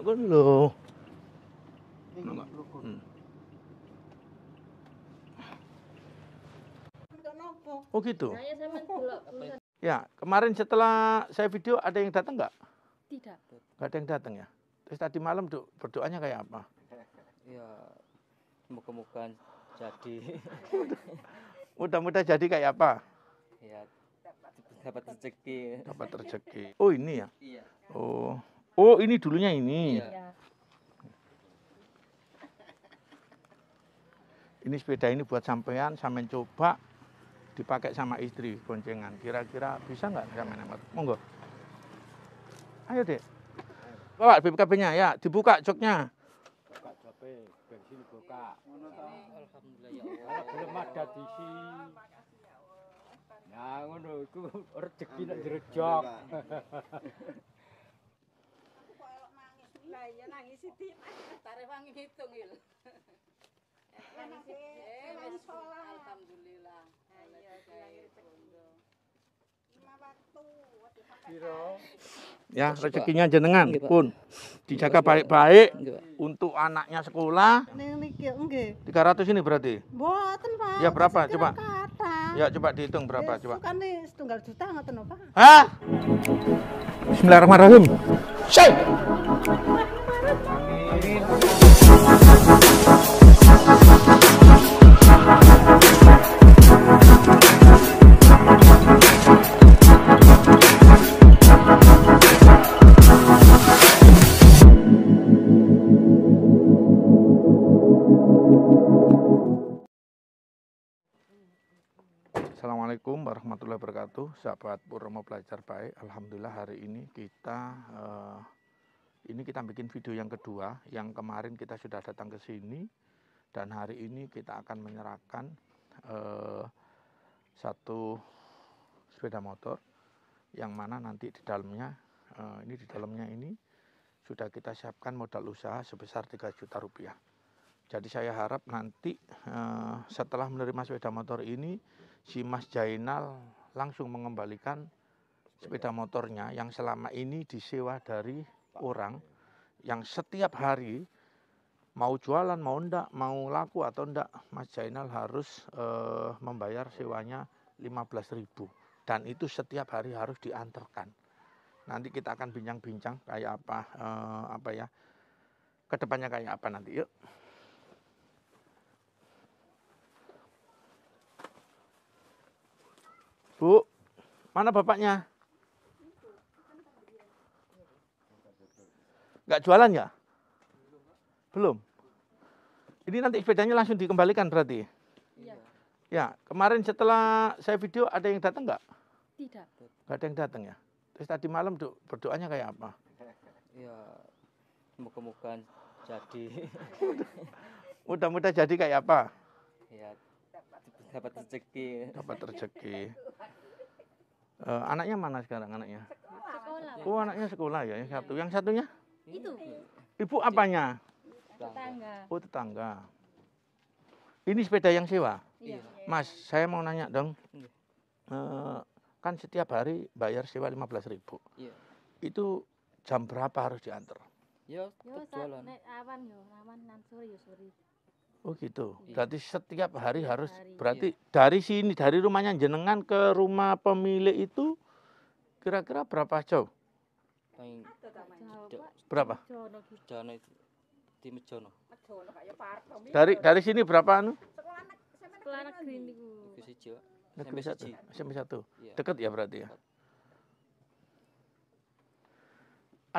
Nak kono hmm. Oh gitu. Nah, iya, ya, kemarin setelah saya video ada yang datang nggak? Tidak. Gak ada yang datang ya. Terus tadi malam tuh berdoanya kayak apa? Ya, semoga moga jadi. mudah mudah jadi kayak apa? Ya, dapat rezeki. Dapat rezeki. Oh ini ya? Iya. Oh. Oh, ini dulunya ini. Iya. Ini sepeda ini buat sampean, sampean coba dipakai sama istri boncengan. Kira-kira bisa nggak sampean amat? Monggo. Ayo deh. Bawa BPKB-nya ya, dibuka joknya. Buka joknya, bensin buka. Belum ada diisi. Ya nah, ngono iku rezeki nek jerejok. Lah iya nangis itu. Tarik wangi hitung il. Nangis eh nangis sholat. Eh, Alhamdulillah. Ah, iya iya Ya, iya, rezekinya jenengan iya, pun dijaga baik-baik untuk anaknya sekolah. Tiga ratus ini berarti? Boten, Pak. Ya berapa coba? Ya coba dihitung berapa eh, coba? Bukan nih setunggal juta ngoten, Pak. Hah? Bismillahirrahmanirrahim. Syai. sahabat Purnomo Belajar Baik, Alhamdulillah hari ini kita uh, ini kita bikin video yang kedua, yang kemarin kita sudah datang ke sini dan hari ini kita akan menyerahkan uh, satu sepeda motor yang mana nanti di dalamnya uh, ini di dalamnya ini sudah kita siapkan modal usaha sebesar 3 juta rupiah. Jadi saya harap nanti uh, setelah menerima sepeda motor ini si Mas Jainal langsung mengembalikan sepeda motornya yang selama ini disewa dari orang yang setiap hari mau jualan mau ndak mau laku atau ndak Mas Jainal harus uh, membayar sewanya 15.000 dan itu setiap hari harus diantarkan. Nanti kita akan bincang-bincang kayak apa uh, apa ya kedepannya kayak apa nanti yuk. Bu, mana bapaknya? Enggak jualan ya? Belum. Ini nanti sepedanya langsung dikembalikan berarti? Iya. Ya, kemarin setelah saya video ada yang datang enggak? Tidak. Enggak ada yang datang ya? Terus tadi malam tuh berdoanya kayak apa? Ya, semoga moga jadi. Mudah-mudah jadi kayak apa? Ya, dapat rezeki dapat rezeki uh, anaknya mana sekarang anaknya sekolah. oh anaknya sekolah ya yang satu yang satunya itu ibu apanya tetangga oh tetangga ini sepeda yang sewa iya. mas saya mau nanya dong uh, kan setiap hari bayar sewa lima belas ribu iya. itu jam berapa harus diantar Yo, yo, awan yo, awan nan sore yo sore. Oh gitu. Iya. Berarti setiap hari setiap harus hari, berarti ya. dari sini dari rumahnya jenengan ke rumah pemilik itu kira-kira berapa jauh? Paling berapa? Jono gitu. itu di ya, Mejono. Dari dari sini berapa anu? Sekolah negeri niku. satu. SMP satu. Iya. Dekat ya berarti ya.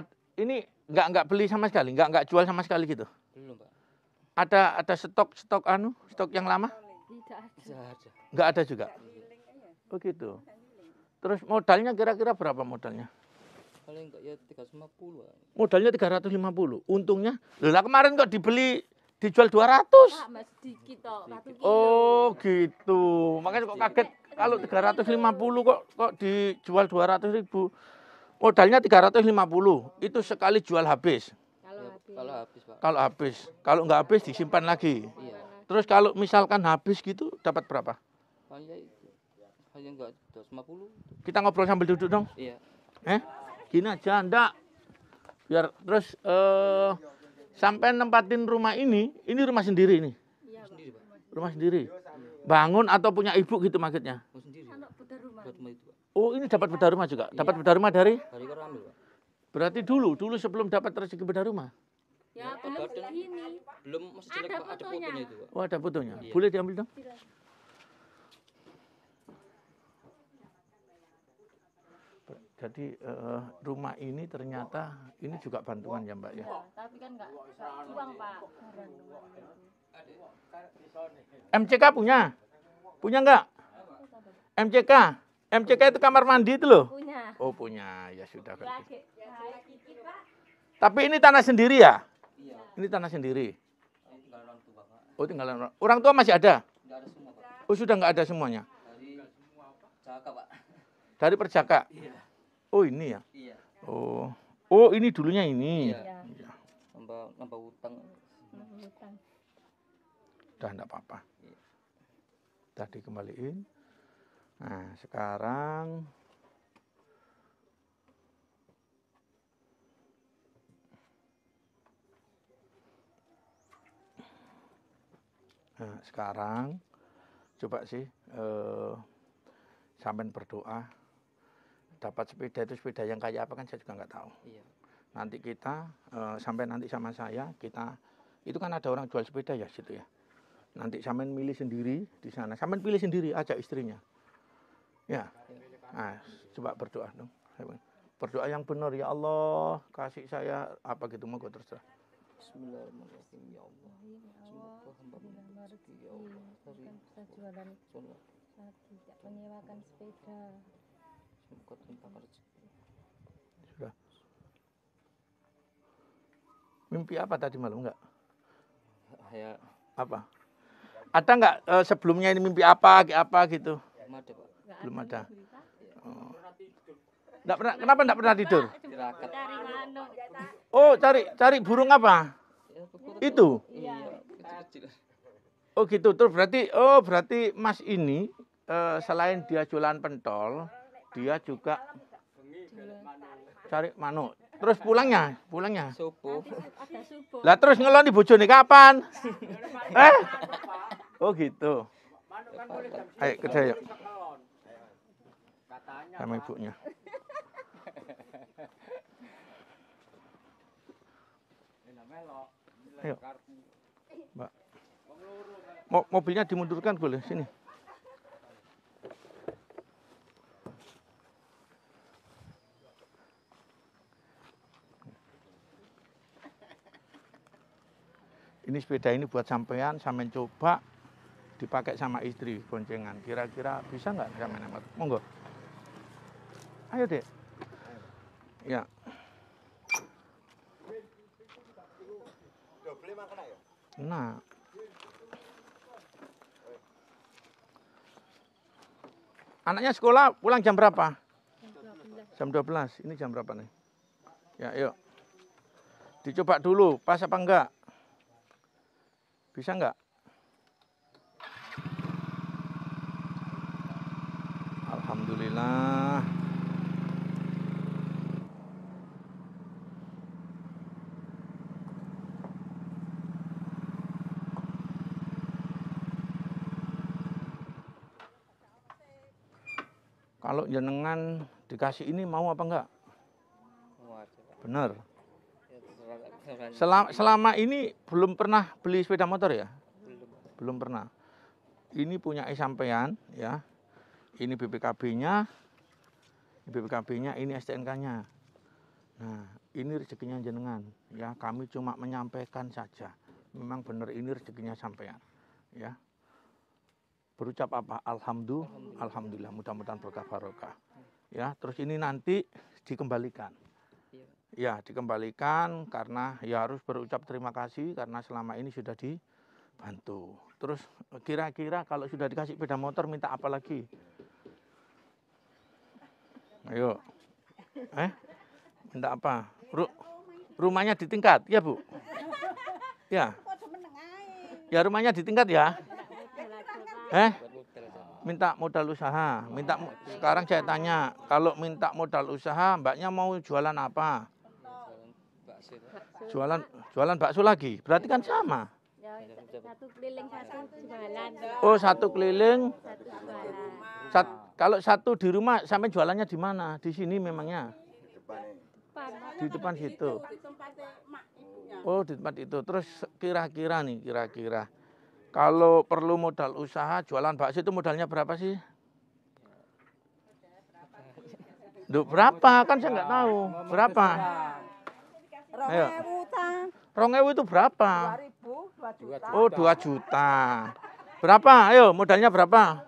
At, ini nggak nggak beli sama sekali, nggak nggak jual sama sekali gitu. Belum, Pak ada ada stok stok anu stok yang lama nggak ada juga begitu oh, terus modalnya kira-kira berapa modalnya ya Modalnya tiga ratus lima modalnya 350 untungnya lah kemarin kok dibeli dijual 200 ratus. mas, oh gitu makanya kok kaget kalau 350 kok kok dijual 200 ribu modalnya 350 itu sekali jual habis kalau habis, Pak. Kalau habis. Kalau nggak habis disimpan lagi. Iya. Terus kalau misalkan habis gitu dapat berapa? Hanya itu. Hanya enggak 250. Kita ngobrol sambil duduk dong. Iya. Eh? Gini aja, ndak. Biar terus eh sampai nempatin rumah ini, ini rumah sendiri ini. Iya, Pak. Rumah sendiri. Bangun atau punya ibu gitu maksudnya? Oh, oh ini dapat beda rumah juga. Iya. Dapat beda rumah dari? Dari Koramil, Pak. Berarti dulu, dulu sebelum dapat rezeki beda rumah. Ya, iya. belum Belum masih jelek, ada, fotonya. ada fotonya itu. Oh, ada fotonya. Iya. Boleh diambil dong? Jadi uh, rumah ini ternyata ini juga bantuan ya Mbak ya. Iya, tapi kan enggak uang Pak. MCK punya? Punya enggak? MCK? MCK itu kamar mandi itu loh? Punya. Oh punya, ya sudah. Iya, nah, tapi ini tanah sendiri ya? Ini tanah sendiri. Oh, tinggalan orang. Orang tua masih ada? Oh, sudah enggak ada semuanya. Dari perjaka, iya. Oh, ini ya. Iya. Oh. Oh, ini dulunya ini. Iya. iya. Nambah nambah utang. enggak apa-apa. Tadi kembaliin. Nah, sekarang Nah, sekarang coba sih eh, sampai berdoa dapat sepeda itu sepeda yang kayak apa kan saya juga nggak tahu. Iya. Nanti kita eh, sampai nanti sama saya kita itu kan ada orang jual sepeda ya situ ya. Nanti sampai milih sendiri di sana. Sampai pilih sendiri aja istrinya. Ya. Nah, coba berdoa dong. Berdoa yang benar ya Allah, kasih saya apa gitu mau terserah. Bismillahirrahmanirrahim ya Allah. Semoga punya rezeki ya iya, Allah, dari bisa jualan Jualan. lagi tidak menyewakan sepeda semoga timpang rezeki sudah mimpi apa tadi malam enggak ya apa ada enggak eh, sebelumnya ini mimpi apa apa gitu belum ada pak belum ada oh. Iya. Nggak pernah, kenapa enggak pernah tidur? Anu, anu. Oh, cari cari burung apa? Ya, Itu. Iya. iya. Oh gitu. Terus berarti oh berarti Mas ini uh, selain dia jualan pentol, dia juga cari manuk. Terus pulangnya, pulangnya. Subuh. Lah terus ngelon di bojone kapan? eh? Oh gitu. Ayo kerja yuk. Sama ibunya. Ayo. Mo mobilnya dimundurkan boleh ya, sini. Ini sepeda ini buat sampean, sampean coba dipakai sama istri boncengan. Kira-kira bisa nggak sampean amat? Monggo. Ayo deh. Ya. Nah, Anaknya sekolah pulang jam berapa? Jam 12. Ini jam berapa nih? Ya, yuk. Dicoba dulu, pas apa enggak? Bisa enggak? Alhamdulillah. kalau jenengan dikasih ini mau apa enggak? Benar. Ya, selama, selama ini belum pernah beli sepeda motor ya? Belum. Belum pernah. Ini punya sampean ya. Ini BPKB-nya. BPKB-nya ini STNK-nya. Nah, ini rezekinya jenengan ya. Kami cuma menyampaikan saja. Memang benar ini rezekinya sampean ya berucap apa? Alhamdulillah, alhamdulillah. Mudah-mudahan berkah barokah. Ya, terus ini nanti dikembalikan. Iya. Ya, dikembalikan karena ya harus berucap terima kasih karena selama ini sudah dibantu. Terus kira-kira kalau sudah dikasih sepeda motor minta apa lagi? Ayo. Eh? Minta apa? Ru rumahnya di tingkat, ya, Bu? Ya. Ya, rumahnya di tingkat ya. Eh? Minta modal usaha. Minta sekarang saya tanya, kalau minta modal usaha, mbaknya mau jualan apa? Jualan jualan bakso lagi. Berarti kan sama. Oh, satu keliling. Sat, kalau satu di rumah sampai jualannya di mana? Di sini memangnya. Di depan situ. Oh, di tempat itu. Terus kira-kira nih, kira-kira kalau perlu modal usaha, jualan bakso itu modalnya berapa sih? Duh, berapa? Kan saya nggak tahu. Berapa? Rongewu itu berapa? Oh, 2 juta. Berapa? Ayo, modalnya berapa?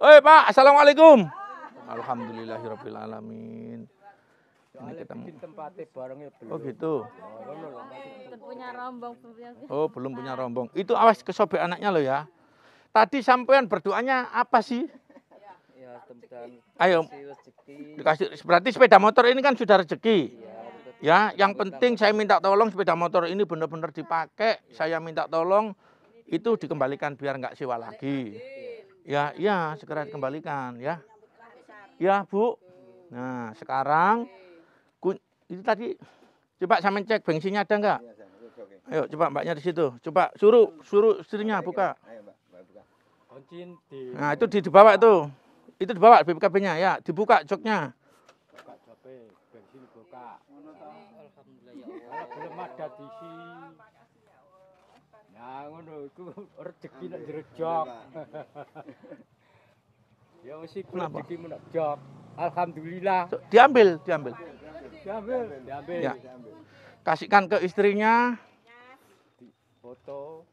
2000, eh, Pak, Assalamualaikum. Alhamdulillahirrahmanirrahim ini kita... bikin tempatnya ya, belum. Oh gitu. Oh, iya, iya, iya. punya rombong. Oh belum punya rombong. Itu awas kesobek anaknya loh ya. Tadi sampean berdoanya apa sih? Ya, Ayo, dikasih berarti sepeda motor ini kan sudah rezeki. Ya, yang penting saya minta tolong sepeda motor ini benar-benar dipakai. Saya minta tolong itu dikembalikan biar nggak sewa lagi. Ya, ya segera dikembalikan ya. Ya, Bu. Nah, sekarang itu tadi coba saya cek bensinnya ada enggak? Iya, ayo coba mbaknya di situ. Coba suruh suruh istrinya buka. Nah itu di dibawa itu. Itu dibawa BPKB-nya ya, dibuka joknya. Alhamdulillah. Diambil, diambil. Diambil. Diambil. Ya. Kasihkan ke istrinya. Foto.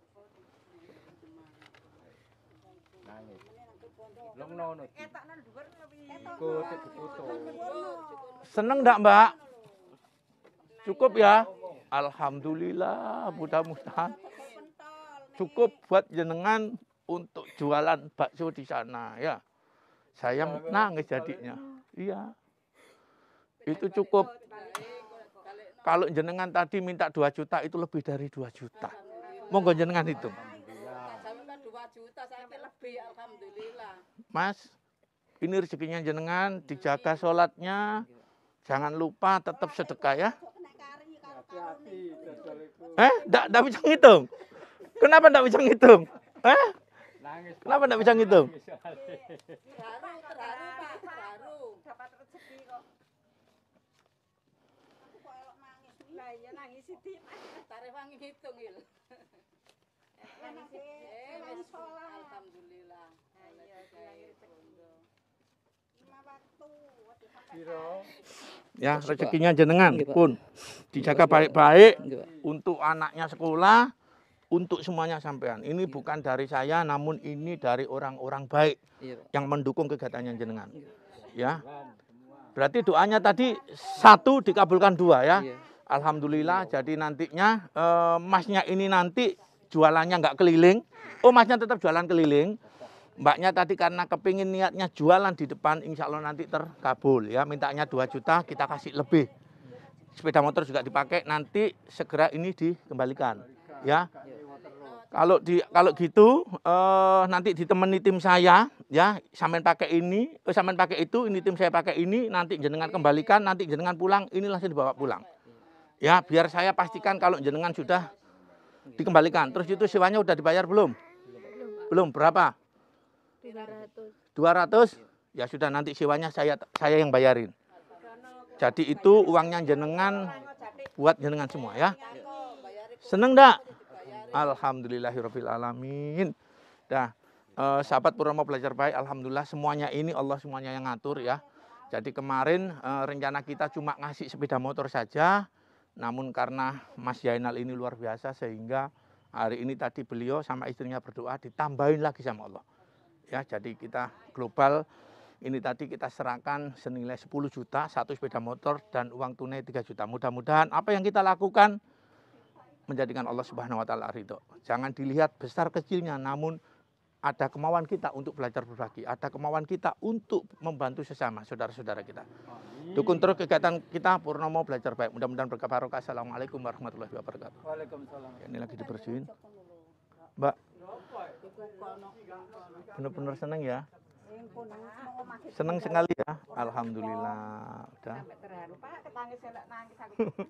Nangis. Seneng enggak, Mbak? Cukup ya. Alhamdulillah, mudah-mudahan cukup buat jenengan untuk jualan bakso di sana ya. Saya nangis jadinya. Iya itu cukup kalau jenengan tadi minta 2 juta itu lebih dari 2 juta monggo jenengan itu mas ini rezekinya jenengan dijaga sholatnya jangan lupa tetap sedekah ya eh tidak tidak bisa ngitung kenapa tidak bisa ngitung eh kenapa tidak bisa ngitung Ya nangis sithik tarif wangi ngitung il. Eh, nangis eh, sekolah. Alhamdulillah. Eh, iya, Ya, rezekinya jenengan pun dijaga baik-baik untuk anaknya sekolah, untuk semuanya sampean. Ini iya. bukan dari saya, namun ini dari orang-orang baik iya. yang mendukung kegiatannya jenengan. Iya. Ya, berarti doanya tadi satu dikabulkan dua ya. Iya. Alhamdulillah jadi nantinya emasnya eh, ini nanti jualannya nggak keliling. Oh masnya tetap jualan keliling. Mbaknya tadi karena kepingin niatnya jualan di depan, insya Allah nanti terkabul ya. Mintanya 2 juta, kita kasih lebih. Sepeda motor juga dipakai, nanti segera ini dikembalikan ya. Kalau di kalau gitu eh, nanti ditemani tim saya ya, sampean pakai ini, eh, sampean pakai itu, ini tim saya pakai ini, nanti jenengan kembalikan, nanti jenengan pulang, ini langsung dibawa pulang. Ya, biar saya pastikan kalau jenengan sudah dikembalikan. Terus itu sewanya sudah dibayar belum? Belum. Berapa? 200. 200? Ya sudah nanti sewanya saya saya yang bayarin. Jadi itu uangnya jenengan buat jenengan semua ya. Seneng enggak? Alhamdulillahirabbil alamin. Dah, eh, sahabat mau belajar baik alhamdulillah semuanya ini Allah semuanya yang ngatur ya. Jadi kemarin eh, rencana kita cuma ngasih sepeda motor saja. Namun karena Mas Yainal ini luar biasa sehingga hari ini tadi beliau sama istrinya berdoa ditambahin lagi sama Allah. Ya, jadi kita global ini tadi kita serahkan senilai 10 juta, satu sepeda motor dan uang tunai 3 juta. Mudah-mudahan apa yang kita lakukan menjadikan Allah Subhanahu wa taala ridho. Jangan dilihat besar kecilnya, namun ada kemauan kita untuk belajar berbagi, ada kemauan kita untuk membantu sesama saudara-saudara kita. Dukung terus kegiatan kita Purnomo belajar baik. Mudah-mudahan berkah barokah. Assalamualaikum warahmatullahi wabarakatuh. Waalaikumsalam. Ya, ini lagi dibersihin. Mbak, benar-benar seneng ya. Seneng sekali ya, alhamdulillah. Udah.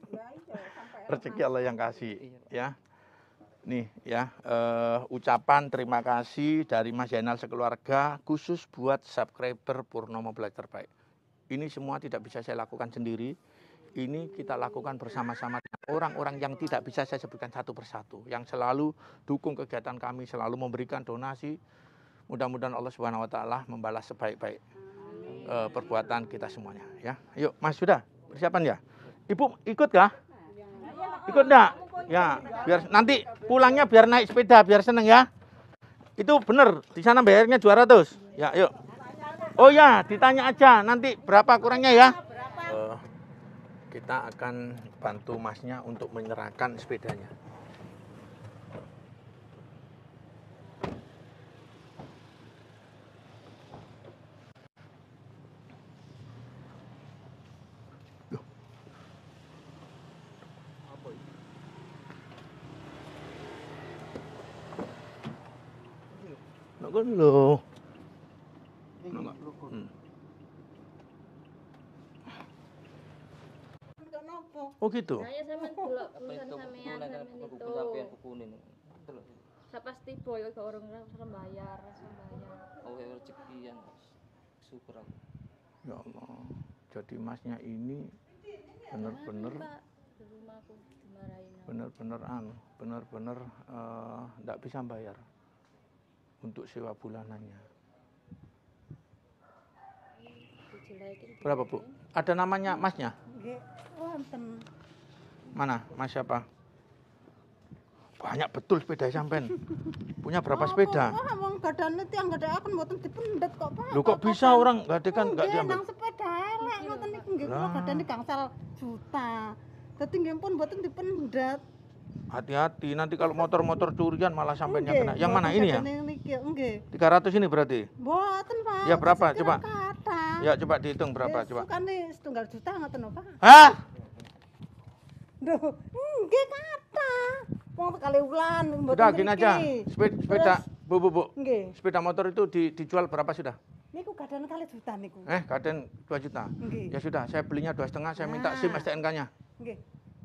Ya, iya, Rezeki Allah yang kasih, ya nih ya uh, ucapan terima kasih dari Mas Zainal sekeluarga khusus buat subscriber Purnomo Black terbaik. Ini semua tidak bisa saya lakukan sendiri. Ini kita lakukan bersama-sama orang-orang yang tidak bisa saya sebutkan satu persatu, yang selalu dukung kegiatan kami, selalu memberikan donasi. Mudah-mudahan Allah Subhanahu wa taala membalas sebaik-baik uh, perbuatan kita semuanya ya. Yuk Mas sudah persiapan ya. Ibu ikut kah? Ikut enggak? Ya, biar nanti pulangnya biar naik sepeda, biar seneng ya. Itu bener, di sana bayarnya 200. Ya, yuk. Oh ya, ditanya aja nanti berapa kurangnya ya. Uh, kita akan bantu masnya untuk menyerahkan sepedanya. Oh gitu. Saya sampe delok tulisan sampean sampean itu. Sampean buku ini. Delok. Saya pasti boy ke orang orang bayar, bayar. Oh rezeki yang syukur aku. Ya Allah. Jadi masnya ini benar-benar benar-benar anu, benar-benar tidak eh, uh, bisa bayar untuk sewa bulanannya. Berapa bu? Ada namanya masnya? Nggih, wonten. Mana? Mas siapa? Banyak betul sepeda sampean. Punya berapa oh, sepeda? Wah, wong gadane tiang gadekaken kan mboten dipendet kok, Pak. Lho kok bisa orang gadekan enggak diambil? Nang sepeda elek iya, ngoten niku nggih kula gadane juta. Dadi nggih pun mboten dipendet. Hati-hati nanti kalau motor-motor curian malah sampai yang kena. Yang mana ini ya? Tiga ratus ini berarti? buatan pak. Ya berapa? Coba. Ya coba dihitung berapa? Coba. kan nih setunggal juta nggak tahu pak. Hah? Duh, hmm, nggih kata. Wong kali ulan Sudah gini aja. Sepeda, sepeda Bu, Bu, Bu. Nggih. Sepeda motor itu di, dijual berapa sudah? Niku kadang kali juta niku. Eh, kadang 2 juta. Nggih. Ya sudah, saya belinya dua setengah, saya minta nah. SIM STNK-nya. Nggih.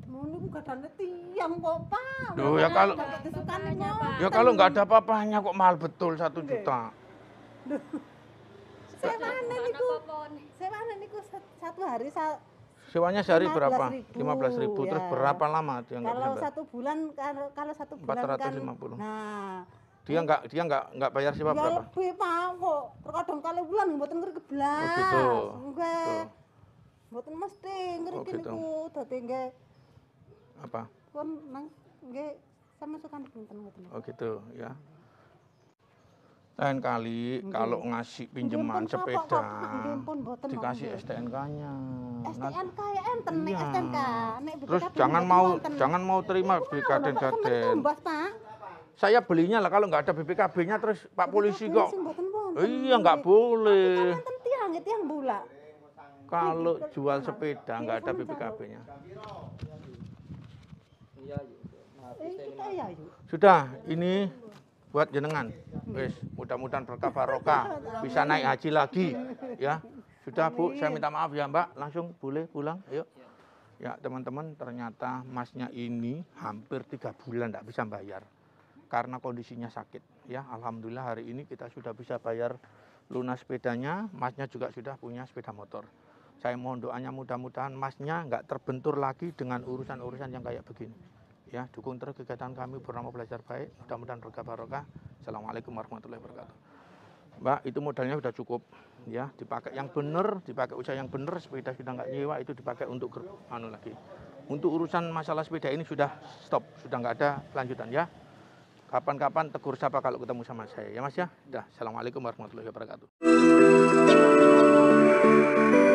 Mau nunggu kata nanti kok, bapak. Duh, ya kalau Ya kalau nggak ada papanya kok mahal betul satu juta. Duh. nih niku. nih niku satu hari Sewanya sehari 15 berapa? Ribu, 15 ribu. Ya. Terus berapa lama dia nggak kan, Kalau satu bulan kalau, satu bulan 450. Kan, nah, dia nggak dia nggak nggak bayar sewa ya berapa? lebih pak kok terkadang kali bulan buat ngeri geblas oh, gitu. nggih gitu. mboten mesti ngeri oh, gitu. niku dadi apa kon nang nggih sama sukan pinten ngoten oh gitu ya lain kali Mungkin. kalau ngasih pinjaman sepeda Mungkin. Mungkin. dikasih STNK-nya. STNK ya nah, enten iya. STNK. Nek Terus jangan mau wonten. jangan mau terima di kaden Saya belinya lah kalau nggak ada BPKB-nya terus Pak polisi kok. Iya nggak kan boleh. tiang ya, Kalau jual sepeda nggak ada BPKB-nya. Eh, ya Sudah, ini buat jenengan. Wis, mudah-mudahan berkah barokah, bisa naik haji lagi ya. Sudah Bu, saya minta maaf ya Mbak, langsung boleh pulang, yuk. Ya teman-teman, ternyata masnya ini hampir tiga bulan tidak bisa bayar karena kondisinya sakit. Ya, alhamdulillah hari ini kita sudah bisa bayar lunas sepedanya. Masnya juga sudah punya sepeda motor. Saya mohon doanya mudah-mudahan masnya nggak terbentur lagi dengan urusan-urusan yang kayak begini ya dukung terus kegiatan kami bernama belajar baik mudah-mudahan berkah barokah assalamualaikum warahmatullahi wabarakatuh mbak itu modalnya sudah cukup ya dipakai yang benar dipakai usaha yang benar sepeda sudah nggak nyewa itu dipakai untuk anu lagi untuk urusan masalah sepeda ini sudah stop sudah nggak ada lanjutan ya kapan-kapan tegur siapa kalau ketemu sama saya ya mas ya dah assalamualaikum warahmatullahi wabarakatuh